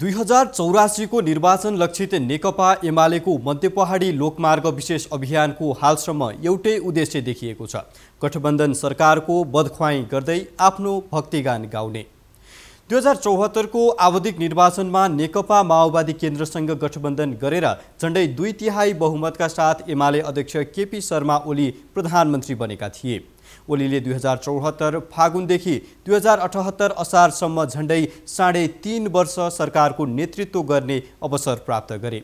दुई हजार चौरासीको निर्वाचन लक्षित नेकपा एमालेको मध्यपहाडी लोकमार्ग विशेष अभियानको हालसम्म एउटै उद्देश्य देखिएको छ गठबन्धन सरकारको बदख्वाई गर्दै आफ्नो भक्तिगान गाउने दुई हजार चौहत्तरको आवधिक निर्वाचनमा नेकपा माओवादी केन्द्रसँग गठबन्धन गरेर झन्डै दुई तिहाई बहुमतका साथ एमाले अध्यक्ष केपी शर्मा ओली प्रधानमन्त्री बनेका थिए ओलीले दुई हजार चौहत्तर फागुनदेखि दुई हजार अठहत्तर असारसम्म झन्डै साढे तिन वर्ष सरकारको नेतृत्व गर्ने अवसर प्राप्त गरे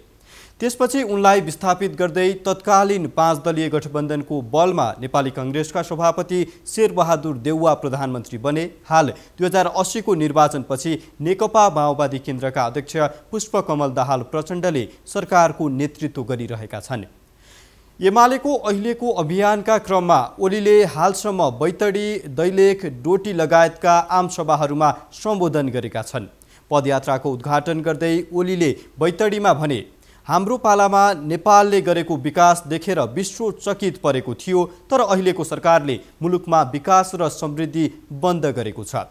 त्यसपछि उनलाई विस्थापित गर्दै तत्कालीन पाँच दलीय गठबन्धनको बलमा नेपाली कङ्ग्रेसका सभापति शेरबहादुर देउवा प्रधानमन्त्री बने हाल दुई हजार अस्सीको निर्वाचनपछि नेकपा माओवादी केन्द्रका अध्यक्ष पुष्पकमल दाहाल प्रचण्डले सरकारको नेतृत्व गरिरहेका छन् एमालेको अहिलेको अभियानका क्रममा ओलीले हालसम्म बैतडी दैलेख डोटी लगायतका आमसभाहरूमा सम्बोधन गरेका छन् पदयात्राको उद्घाटन गर्दै ओलीले बैतडीमा भने हाम्रो पालामा नेपालले गरेको विकास देखेर विश्व चकित परेको थियो तर अहिलेको सरकारले मुलुकमा विकास र समृद्धि बन्द गरेको छ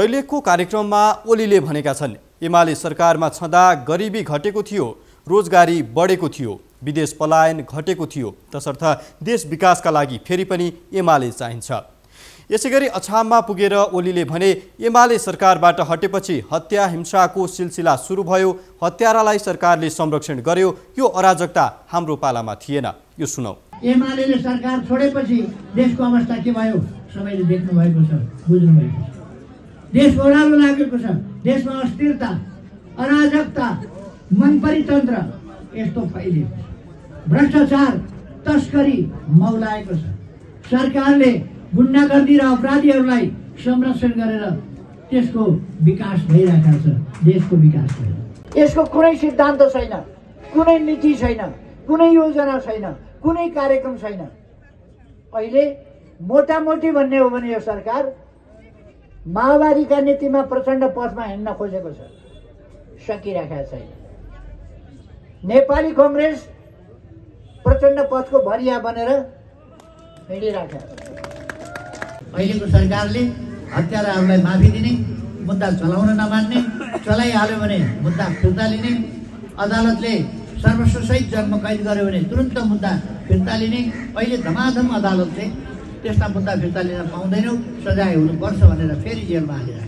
दैलेखको कार्यक्रममा ओलीले भनेका छन् एमाले सरकारमा छँदा गरिबी घटेको थियो रोजगारी बढेको थियो विदेश पलायन घटेको थियो तसर्थ देश विकासका लागि फेरि पनि एमाले चाहिन्छ यसै गरी अछाममा पुगेर ओलीले भने एमाले सरकारबाट हटेपछि हत्या हिंसाको सिलसिला सुरु भयो हत्यारालाई सरकारले संरक्षण गर्यो यो अराजकता हाम्रो पालामा थिएन यो सुनौ एमाले सरकार छोडेपछि देशको अवस्था के भयो सबैले देख्नु भएको छ बुझ्नु भएको छ देश ओह्रालो लागेको छ देशमा अस्थिरता अराजकता मनपरी तन्त्र यस्तो फैलिएको छ भ्रष्टाचार तस्करी मौलाएको छ सरकारले गुन्डागर्दी र अपराधीहरूलाई संरक्षण गरेर त्यसको विकास भइरहेको छ देशको विकास भएर यसको कुनै सिद्धान्त छैन कुनै नीति छैन कुनै योजना छैन कुनै कार्यक्रम छैन अहिले मोटामोटी भन्ने हो भने यो सरकार माओवादीका नीतिमा प्रचण्ड पथमा हिँड्न खोजेको छ सकिरहेका छैन नेपाली कङ्ग्रेस प्रचण्ड पथको भरिया बनेर हिँडिरहेको अहिलेको सरकारले हत्याराहरूलाई माफी दिने मुद्दा चलाउन नमान्ने चलाइहाल्यो भने मुद्दा फिर्ता लिने अदालतले सर्वस्वसहित जन्म कैद गर्यो भने तुरन्त मुद्दा फिर्ता लिने अहिले धमाधम अदालतले त्यस्ता मुद्दा फिर्ता लिन पाउँदैनौँ सजाय हुनुपर्छ भनेर फेरि जेलमा हालेर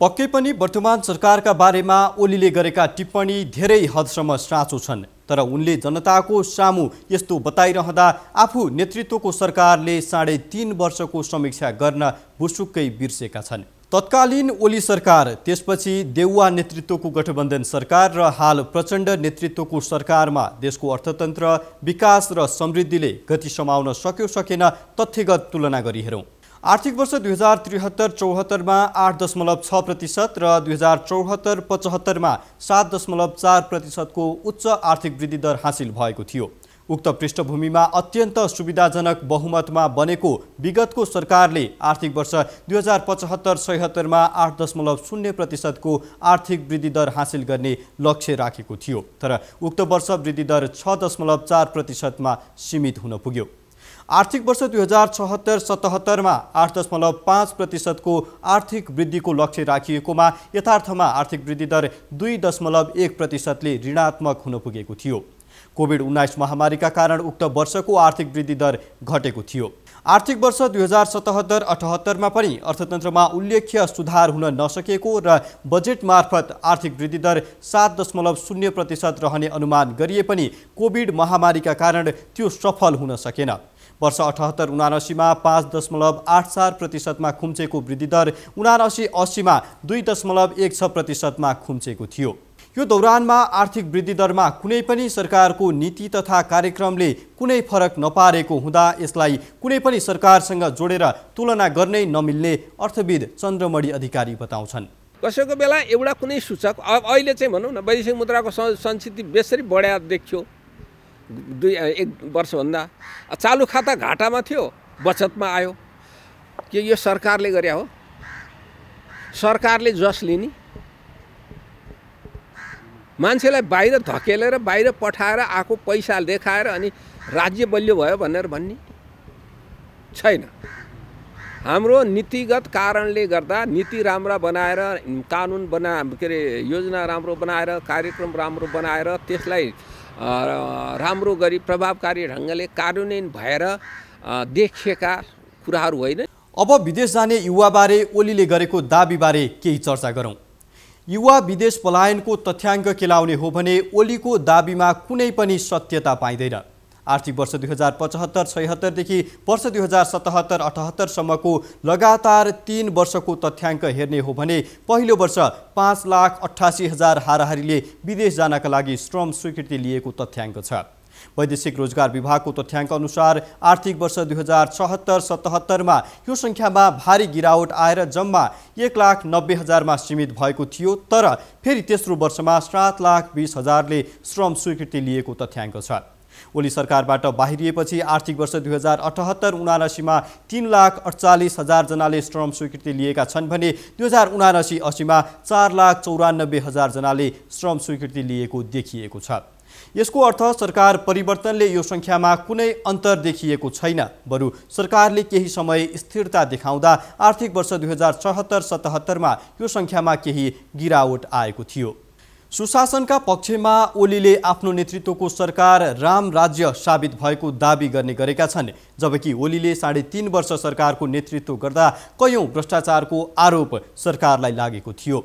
पक्कै पनि वर्तमान सरकारका बारेमा ओलीले गरेका टिप्पणी धेरै हदसम्म साँचो छन् तर उनले जनताको सामु यस्तो बताइरहँदा आफू नेतृत्वको सरकारले साढे तिन वर्षको समीक्षा गर्न भुसुक्कै बिर्सेका छन् तत्कालीन ओली सरकार त्यसपछि देउवा नेतृत्वको गठबन्धन सरकार र हाल प्रचण्ड नेतृत्वको सरकारमा देशको अर्थतन्त्र विकास र समृद्धिले गति समाउन सक्यो सकेन तथ्यगत तुलना गरी हेरौँ आर्थिक वर्ष दुई हजार त्रिहत्तर चौहत्तरमा आठ दशमलव छ प्रतिशत र दुई हजार चौहत्तर पचहत्तरमा सात दशमलव चार प्रतिशतको उच्च आर्थिक वृद्धि दर हासिल भएको थियो उक्त पृष्ठभूमिमा अत्यन्त सुविधाजनक बहुमतमा बनेको विगतको सरकारले आर्थिक वर्ष दुई हजार पचहत्तर सयहत्तरमा आठ दशमलव शून्य प्रतिशतको आर्थिक वृद्धि दर हासिल गर्ने लक्ष्य राखेको थियो तर उक्त वर्ष वृद्धि दर छ दशमलव चार प्रतिशतमा सीमित हुन पुग्यो आर्थिक वर्ष दुई हजार छहत्तर सतहत्तरमा आठ दशमलव पाँच प्रतिशतको आर्थिक वृद्धिको लक्ष्य राखिएकोमा यथार्थमा आर्थिक वृद्धि दर दुई दशमलव एक प्रतिशतले ऋणात्मक हुन पुगेको थियो कोभिड उन्नाइस महामारीका कारण उक्त वर्षको आर्थिक वृद्धि दर घटेको थियो आर्थिक वर्ष दुई हजार सतहत्तर अठहत्तरमा पनि अर्थतन्त्रमा उल्लेख्य सुधार हुन नसकेको र बजेट मार्फत आर्थिक वृद्धि दर सात दशमलव शून्य प्रतिशत रहने अनुमान गरिए पनि कोभिड महामारीका कारण त्यो सफल हुन सकेन वर्ष अठहत्तर उनासीमा पाँच दशमलव आठ चार प्रतिशतमा खुम्चेको वृद्धिदर उनासी अस्सीमा दुई दशमलव एक छ प्रतिशतमा खुम्चेको थियो यो दौरानमा आर्थिक वृद्धिदरमा कुनै पनि सरकारको नीति तथा कार्यक्रमले कुनै फरक नपारेको हुँदा यसलाई कुनै पनि सरकारसँग जोडेर तुलना गर्नै नमिल्ने अर्थविद चन्द्रमणि अधिकारी बताउँछन् कसैको बेला एउटा कुनै सूचक अब अहिले चाहिँ भनौँ न वैदेशिक मुद्राको सञ्चित बेसरी बढ्या देखियो दुई एक वर्षभन्दा चालु खाता घाटामा थियो बचतमा आयो के यो सरकारले गरे हो सरकारले जस लिने मान्छेलाई बाहिर धकेलेर बाहिर पठाएर आएको पैसा देखाएर अनि राज्य बलियो भयो भनेर भन्ने छैन हाम्रो नीतिगत कारणले गर्दा नीति राम्रा बनाएर कानुन बना के अरे योजना राम्रो बनाएर कार्यक्रम राम्रो बनाएर त्यसलाई राम्रो गरी प्रभावकारी ढङ्गले कार्यान्वयन भएर देखिएका कुराहरू होइन अब विदेश जाने युवाबारे ओलीले गरेको दाबीबारे केही चर्चा गरौँ युवा विदेश पलायनको तथ्याङ्क केलाउने हो भने ओलीको दाबीमा कुनै पनि सत्यता पाइँदैन आर्थिक वर्ष दुई हजार पचहत्तर छहत्तरदेखि वर्ष दुई हजार सतहत्तर अठहत्तरसम्मको लगातार तिन वर्षको तथ्याङ्क हेर्ने हो भने पहिलो वर्ष पाँच लाख अठासी हजार हाराहारीले विदेश जानका लागि श्रम स्वीकृति लिएको तथ्याङ्क छ वैदेशिक रोजगार विभागको तथ्याङ्क अनुसार आर्थिक वर्ष दुई हजार छहत्तर सतहत्तरमा यो सङ्ख्यामा भारी गिरावट आएर जम्मा एक लाख नब्बे हजारमा सीमित भएको थियो तर फेरि तेस्रो वर्षमा सात लाख बिस हजारले श्रम स्वीकृति लिएको तथ्याङ्क छ ओली सरकारबाट बाहिरिएपछि आर्थिक वर्ष दुई हजार अठहत्तर उनासीमा तिन लाख अडचालिस हजारजनाले श्रम स्वीकृति लिएका छन् भने दुई हजार उनासी असीमा चार लाख चौरानब्बे हजारजनाले श्रम स्वीकृति लिएको देखिएको छ यसको अर्थ सरकार परिवर्तनले यो सङ्ख्यामा कुनै अन्तर देखिएको छैन बरु सरकारले केही समय स्थिरता देखाउँदा आर्थिक वर्ष दुई हजार चौहत्तर सतहत्तरमा यो सङ्ख्यामा केही गिरावट आएको थियो सुशासनका पक्षमा ओलीले आफ्नो नेतृत्वको सरकार राम राज्य साबित भएको दावी गर्ने गरेका छन् जबकि ओलीले साढे तिन वर्ष सरकारको नेतृत्व गर्दा कैयौँ भ्रष्टाचारको आरोप सरकारलाई लागेको थियो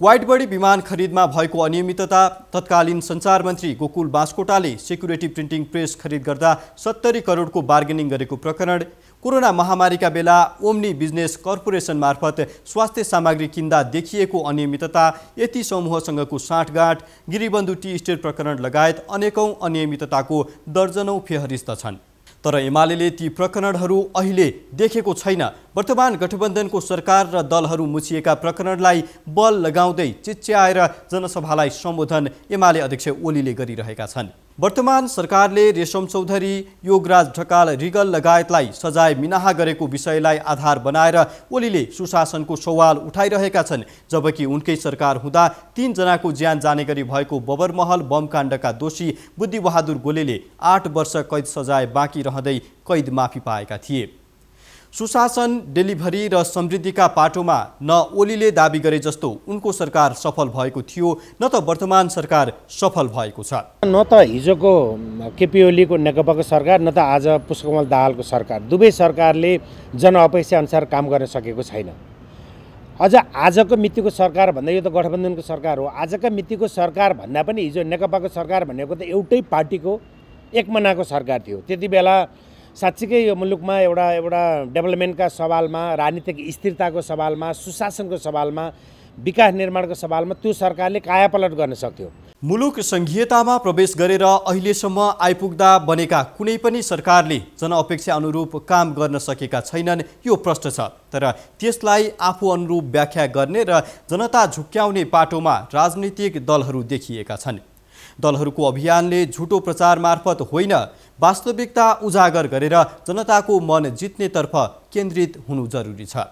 वाइट बडी विमान खरिदमा भएको अनियमितता तत्कालीन सञ्चार मन्त्री गोकुल बास्कोटाले सेक्युरिटी प्रिन्टिङ प्रेस खरिद गर्दा सत्तरी करोडको बार्गेनिङ गरेको प्रकरण कोरोना महामारीका बेला ओम्नी बिजनेस कर्पोरेसन मार्फत स्वास्थ्य सामग्री किन्दा देखिएको अनियमितता यति समूहसँगको साँठगाँठ गिरिबन्धु टी स्टेट प्रकरण लगायत अनेकौँ अनियमितताको दर्जनौँ फेहरिस्त छन् तर एमाले ती प्रकरणहरू अहिले देखेको छैन वर्तमान गठबन्धनको सरकार र दलहरू मुछिएका प्रकरणलाई बल लगाउँदै चिच्याएर जनसभालाई सम्बोधन एमाले अध्यक्ष ओलीले गरिरहेका छन् वर्तमान सरकारले रेशम चौधरी योगराज ढकाल रिगल लगायतलाई सजाय मिनाहा गरेको विषयलाई आधार बनाएर ओलीले सुशासनको सवाल उठाइरहेका छन् जबकि उनकै सरकार हुँदा तिनजनाको ज्यान जाने गरी भएको बबरमहल बमकाण्डका दोषी बुद्धिबहादुर गोलेले आठ वर्ष कैद सजाय बाँकी रहँदै कैद माफी पाएका थिए सुशासन डेलिभरी र समृद्धिका पाटोमा न ओलीले दावी गरे जस्तो उनको सरकार सफल भएको थियो न त वर्तमान सरकार सफल भएको छ न त हिजोको केपी ओलीको नेकपाको सरकार न त आज पुष्पकमल दाहालको सरकार दुवै सरकारले जनअपेक्षा अनुसार काम गर्न सकेको छैन अझ आजको मितिको सरकार भन्दा यो त गठबन्धनको सरकार हो आजका मितिको सरकार भन्दा पनि हिजो नेकपाको सरकार भनेको त एउटै पार्टीको एकमनाको सरकार थियो त्यति बेला साँच्चीकै यो मुलुकमा एउटा एउटा डेभलपमेन्टका सवालमा राजनीतिक स्थिरताको सवालमा सुशासनको सवालमा विकास निर्माणको सवालमा त्यो सरकारले कायापलट गर्न सक्थ्यो मुलुक सङ्घीयतामा प्रवेश गरेर अहिलेसम्म आइपुग्दा बनेका कुनै पनि सरकारले जनअपेक्षा अनुरूप काम गर्न सकेका छैनन् यो प्रश्न छ तर त्यसलाई आफू अनुरूप व्याख्या गर्ने र जनता झुक्क्याउने पाटोमा राजनीतिक दलहरू देखिएका छन् दलहरूको अभियानले झुटो प्रचार मार्फत होइन वास्तविकता उजागर गरेर जनताको मन जित्नेतर्फ केन्द्रित हुनु जरुरी छ